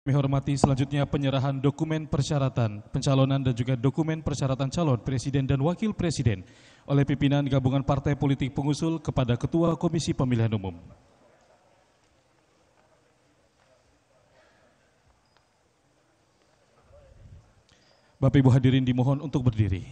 Kami hormati selanjutnya penyerahan dokumen persyaratan pencalonan dan juga dokumen persyaratan calon presiden dan wakil presiden oleh pimpinan gabungan partai politik pengusul kepada Ketua Komisi Pemilihan Umum. Bapak Ibu hadirin dimohon untuk berdiri.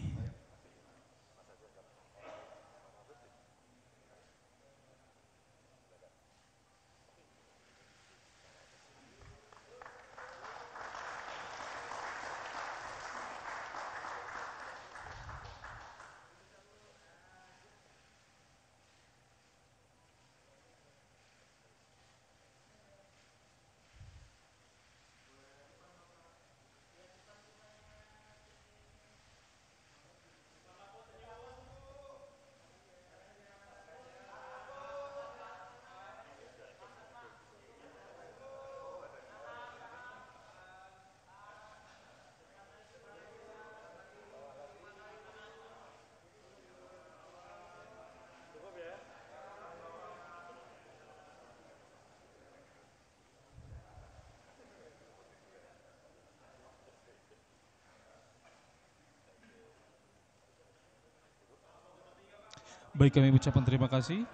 Baik kami ucapkan terima kasih.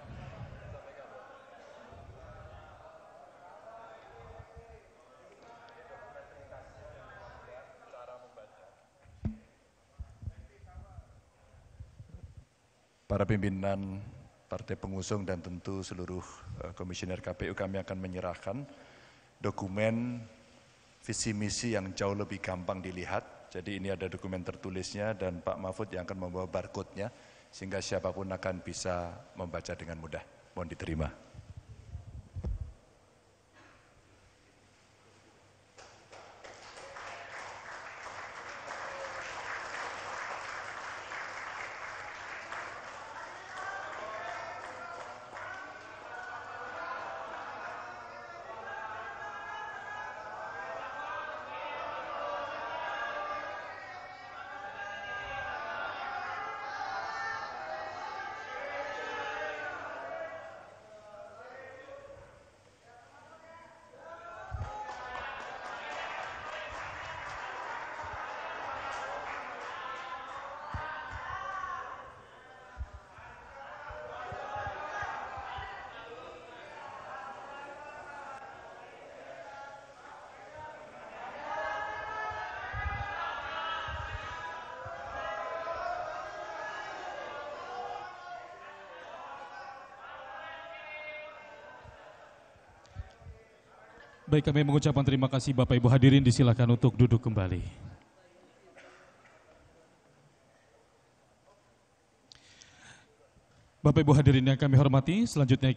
Para pimpinan partai pengusung dan tentu seluruh eh, komisioner KPU kami akan menyerahkan dokumen visi misi yang jauh lebih gampang dilihat. Jadi ini ada dokumen tertulisnya dan Pak Mahfud yang akan membawa barcode-nya sehingga siapapun akan bisa membaca dengan mudah. Mohon diterima. Baik kami mengucapkan terima kasih Bapak Ibu hadirin disilakan untuk duduk kembali. Bapak Ibu hadirin yang kami hormati, selanjutnya